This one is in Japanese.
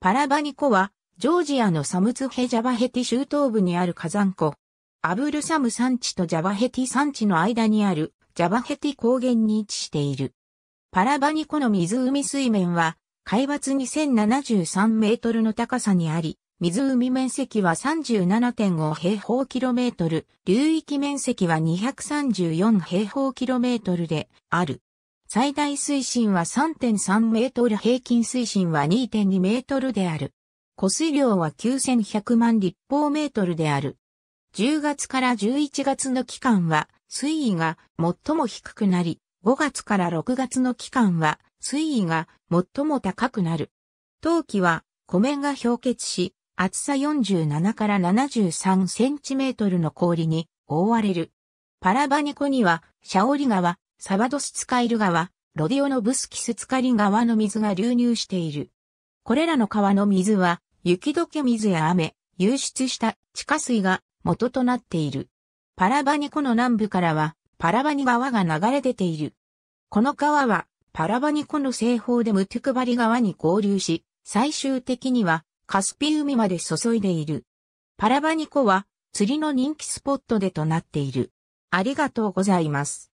パラバニコは、ジョージアのサムツヘジャバヘティ州東部にある火山湖。アブルサム山地とジャバヘティ山地の間にあるジャバヘティ高原に位置している。パラバニコの湖水面は、海抜2073メートルの高さにあり、湖面積は37.5平方キロメートル、流域面積は234平方キロメートルである。最大水深は3.3メートル平均水深は2.2メートルである。湖水量は9100万立方メートルである。10月から11月の期間は水位が最も低くなり、5月から6月の期間は水位が最も高くなる。冬季は湖面が氷結し、厚さ47から73センチメートルの氷に覆われる。パラバニコには、シャオリ川、サバドスツカイル川、ロディオノブスキスツカリ川の水が流入している。これらの川の水は、雪解け水や雨、流出した地下水が元となっている。パラバニ湖の南部からは、パラバニ川が流れ出ている。この川は、パラバニ湖の西方でムトゥクバリ川に合流し、最終的には、カスピ海まで注いでいる。パラバニ湖は、釣りの人気スポットでとなっている。ありがとうございます。